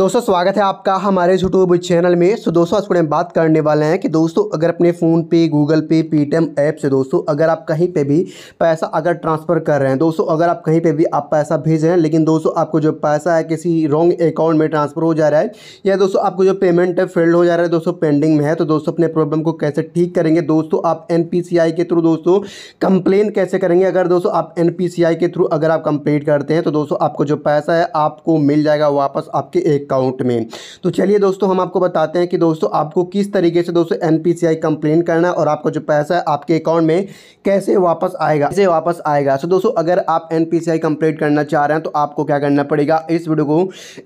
दोस्तों स्वागत है आपका हमारे यूट्यूब चैनल में सो तो दोस्तों आज हम बात करने वाले हैं कि दोस्तों अगर अपने फ़ोन पे गूगल पे पेटीएम ऐप से दोस्तों अगर आप कहीं पे भी पैसा अगर ट्रांसफ़र कर रहे हैं दोस्तों अगर आप कहीं पे भी आप पैसा भेज रहे हैं लेकिन दोस्तों आपको जो पैसा है किसी रॉन्ग अकाउंट में ट्रांसफ़र हो जा रहा है या दोस्तों आपको जो पेमेंट फेल्ड हो जा रहा है दोस्तों पेंडिंग में है तो दोस्तों अपने प्रॉब्लम को कैसे ठीक करेंगे दोस्तों आप एन के थ्रू दोस्तों कंप्लेन कैसे करेंगे अगर दोस्तों आप एन के थ्रू अगर आप कंप्लेट करते हैं तो दोस्तों आपको जो पैसा है आपको मिल जाएगा वापस आपके एक अकाउंट में तो चलिए दोस्तों हम आपको बताते हैं कि दोस्तों आपको किस तरीके से दोस्तों एन पी कंप्लेन करना है और आपका जो पैसा है आपके अकाउंट में कैसे वापस आएगा कैसे वापस आएगा सो तो दोस्तों अगर आप एन पी करना चाह रहे हैं तो आपको क्या करना पड़ेगा इस वीडियो को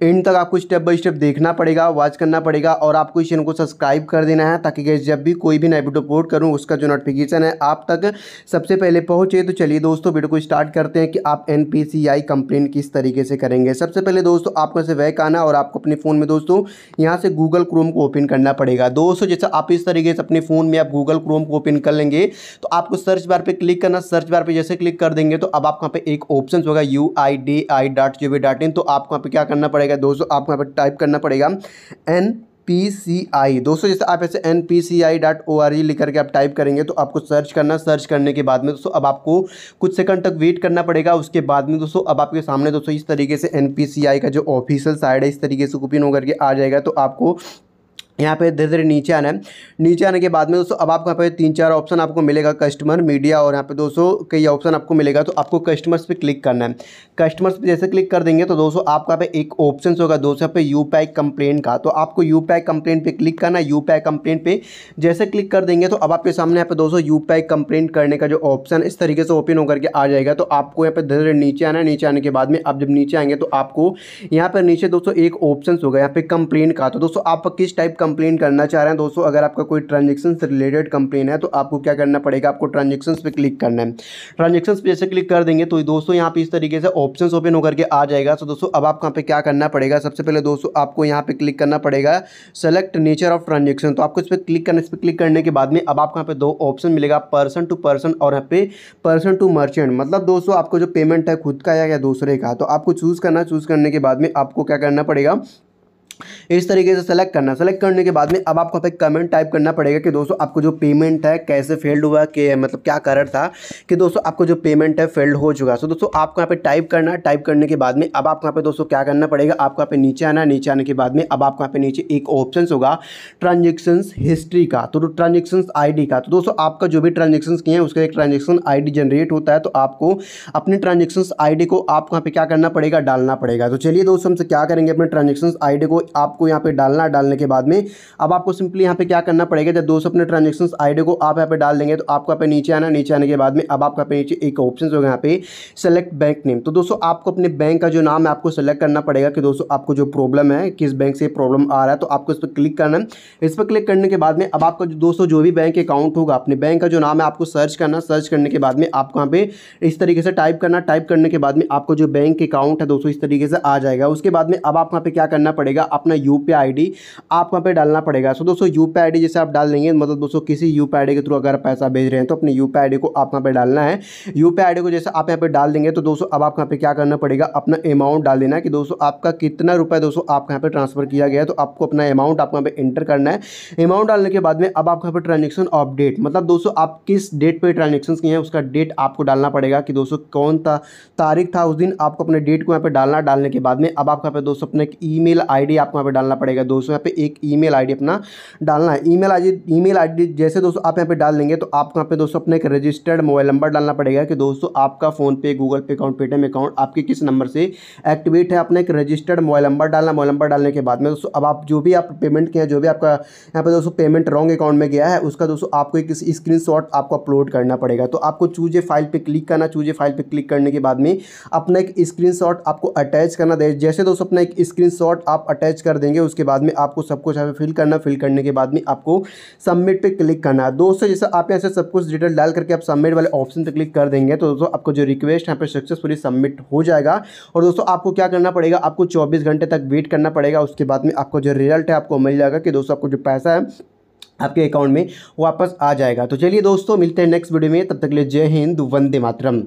एंड तक आपको स्टेप बाई स्टेप देखना पड़ेगा वॉच करना पड़ेगा और आपको इस चैनल को सब्सक्राइब कर देना है ताकि जब भी कोई भी नया वीडियो अपलोड करूँ उसका जो नोटिफिकेशन है आप तक सबसे पहले पहुँचे तो चलिए दोस्तों वीडियो को स्टार्ट करते हैं कि आप एन पी कंप्लेंट किस तरीके से करेंगे सबसे पहले दोस्तों आपको से वह आना और आपको आपको अपने फ़ोन में दोस्तों यहाँ से गूगल क्रोम को ओपन करना पड़ेगा दोस्तों जैसे आप इस तरीके से अपने फ़ोन में आप गूगल क्रोम को ओपन कर लेंगे तो आपको सर्च बार पर क्लिक करना सर्च बार पर जैसे क्लिक कर देंगे तो अब आपको यहाँ पर एक ऑप्शन होगा U I D I dot G V dot in तो आपको यहाँ पर क्या करना पड़ेगा दोस्तों आपको यहाँ पर टाइप करना पड़ेगा एन पी सी आई दोस्तों जैसे आप ऐसे N P C I dot O R E e लिख करके आप टाइप करेंगे तो आपको सर्च करना सर्च करने के बाद में दोस्तों अब आपको कुछ सेकंड तक वेट करना पड़ेगा उसके बाद में दोस्तों अब आपके सामने दोस्तों इस तरीके से एन पी सी आई का जो ऑफिशियल साइड है इस तरीके से ओपन होकर के आ जाएगा तो आपको यहाँ पे धीरे धीरे नीचे आना है नीचे आने के बाद में दोस्तों अब आपको यहाँ पे तीन चार ऑप्शन आपको मिलेगा कस्टमर मीडिया और यहाँ पे दोस्तों कई ऑप्शन आपको मिलेगा तो आपको कस्टमर्स पे क्लिक करना है कस्टमर्स पे जैसे क्लिक कर देंगे तो दोस्तों आपका यहाँ पे एक ऑप्शन होगा दोस्तों यहाँ पे यू पैक कंप्लेन का तो आपको यू पैक कंप्लेन पे क्लिक करना है यू पैक कंप्लेन पे जैसे क्लिक कर देंगे तो अब आपके सामने यहाँ पे दोस्तों यू पैक कंप्लेन करने का जो ऑप्शन इस तरीके से ओपन होकर के आ जाएगा तो आपको यहाँ पे धीरे धीरे नीचे आना है नीचे आने के बाद में आप जब नीचे आएंगे तो आपको यहाँ पर नीचे दोस्तों एक ऑप्शन होगा यहाँ पे कंप्लेन का तो दोस्तों आप किस टाइप कंप्लेन करना चाह रहे हैं दोस्तों अगर आपका कोई ट्रांजेक्शन से रिलेटेड कंप्लेन है तो आपको क्या करना पड़ेगा आपको ट्रांजेक्शन पर क्लिक करना है ट्रांजेक्शन पर जैसे क्लिक कर देंगे तो दोस्तों यहाँ पर इस तरीके से ऑप्शन ओपन होकर के आ जाएगा तो दोस्तों अब आप कहाँ पर क्या करना पड़ेगा सबसे पहले दोस्तों आपको यहाँ पर क्लिक करना पड़ेगा सेलेक्ट नेचर ऑफ ट्रांजेक्शन तो आपको इस पर क्लिक करने इस पर क्लिक करने के बाद में अब आपको यहाँ पे दो ऑप्शन मिलेगा पर्सन टू पर्सन और यहाँ पे पर्सन टू मर्चेंट मतलब दोस्तों आपको जो पेमेंट है खुद का या दूसरे का तो आपको चूज़ करना चूज़ करने के बाद में आपको क्या करना पड़ेगा इस तरीके से सेलेक्ट करना सेलेक्ट करने के बाद में अब आपको एक कमेंट टाइप करना पड़ेगा कि दोस्तों आपको जो पेमेंट है कैसे फेल्ड हुआ कि मतलब क्या कारण था कि दोस्तों आपको जो पेमेंट है फेल्ड हो चुका सो दोस्तों आपको यहाँ पे टाइप करना है टाइप करने के बाद में अब आपको यहाँ पे दोस्तों क्या करना पड़ेगा आपको यहाँ पे नीचे आना नीचे आने के बाद में अब आपको यहाँ पे नीचे एक ऑप्शन होगा ट्रांजेक्शन हिस्ट्री का तो ट्रांजेक्शन आई का तो दोस्तों आपका जो भी ट्रांजेक्शन किए हैं उसका एक ट्रांजेक्शन आई जनरेट होता है तो आपको अपने ट्रांजेक्शन आई को आपको यहाँ पे क्या करना पड़ेगा डालना पड़ेगा तो चलिए दोस्तों हमसे क्या करेंगे अपने ट्रांजेक्शन आई को आपको यहाँ पे डालना डालने के बाद में अब आपको सिंपली यहाँ पे क्या करना पड़ेगा जब दोस्तों अपने ट्रांजेक्शन आईडी को आप यहाँ पे डाल देंगे तो आपको यहाँ पे नीचे आना नीचे आने के बाद में अब आपका पे नीचे एक ऑप्शन होगा यहाँ पे सेलेक्ट बैंक नेम तो दोस्तों आपको अपने बैंक का जो नाम है आपको सेलेक्ट करना पड़ेगा कि दोस्तों आपको जो प्रॉब्लम है किस बैंक से प्रॉब्लम आ रहा है तो आपको इस पर क्लिक करना है इस पर क्लिक करने के बाद में अब आपका जो दोस्तों जो भी बैंक अकाउंट होगा अपने बैंक का जो नाम है आपको सर्च करना सर्च करने के बाद में आपको यहाँ पे इस तरीके से टाइप करना टाइप करने के बाद में आपको जो बैंक अकाउंट है दोस्तों इस तरीके से आ जाएगा उसके बाद में अब आप यहाँ पे क्या करना पड़ेगा अपना यू पी आप वहाँ पर डालना पड़ेगा सो दोस्तों यू पी जैसे आप डाल देंगे मतलब दोस्तों किसी यू पी के थ्रू अगर पैसा भेज रहे हैं तो अपने यू पी को आप वहाँ पर डालना है यू पी को जैसे आप यहाँ पर डाल देंगे तो दोस्तों अब आप यहाँ पर क्या करना पड़ेगा अपना अमाउंट डाल देना है कि दोस्तों आपका कितना रुपये दोस्तों आपके यहाँ पर ट्रांसफर किया गया है तो आपको अपना अमाउंट आपको यहाँ पर एंटर करना है अमाउंट डालने के बाद में अब आपके यहाँ पर ट्रांजेक्शन अपडेट मतलब दोस्तों आप किस डेट पर ट्रांजेक्शन किए हैं उसका डेट आपको डालना पड़ेगा कि दोस्तों कौन था तारीख था उस दिन आपको अपने डेट को यहाँ पर डालना डालने के बाद में अब आपके यहाँ पर दोस्तों अपने ई मेल आई आपको यहाँ पे डालना पड़ेगा दोस्तों यहाँ पे एक ईमेल आईडी अपना डालना है ईमेल आईडी ईमेल आईडी जैसे दोस्तों आप यहाँ पे डाल देंगे तो आपको यहाँ पे दोस्तों अपना एक रजिस्टर्ड मोबाइल नंबर डालना पड़ेगा कि दोस्तों आपका फोन पे गूगल पे अकाउंट पेटीएम अकाउंट आपके किस नंबर से एक्टिवेट है अपना एक रजिस्टर्ड मोबाइल नंबर डालना मोबाइल नंबर डालने के बाद में दोस्तों अब आप जो भी आप पेमेंट किया जो भी आपका यहाँ पे दोस्तों पेमेंट रॉन्ग अकाउंट में गया है उसका दोस्तों आपको एक स्क्रीन आपको अपलोड करना पड़ेगा तो आपको चूजे फाइल पर क्लिक करना चूजे फाइल पर क्लिक करने के बाद में अपना एक स्क्रीन आपको अटैच करना जैसे दोस्तों अपना एक स्क्रीन आप अटैच अटैच कर देंगे उसके बाद में आपको सब कुछ यहाँ पे फिल करना फिल करने के बाद में आपको सबमिट पे क्लिक करना है दोस्तों जैसे आप यहाँ से सब कुछ डिटेल डाल करके आप सबमिट वाले ऑप्शन पे क्लिक कर देंगे तो दोस्तों आपको जो रिक्वेस्ट यहाँ पे सक्सेसफुली सबमिट हो जाएगा और दोस्तों आपको क्या करना पड़ेगा आपको चौबीस घंटे तक वेट करना पड़ेगा उसके बाद में आपको जो रिजल्ट है आपको मिल जाएगा कि दोस्तों आपको जो पैसा है आपके अकाउंट में वापस आ जाएगा तो चलिए दोस्तों मिलते हैं नेक्स्ट वीडियो में तब तक के लिए जय हिंद वंदे मातरम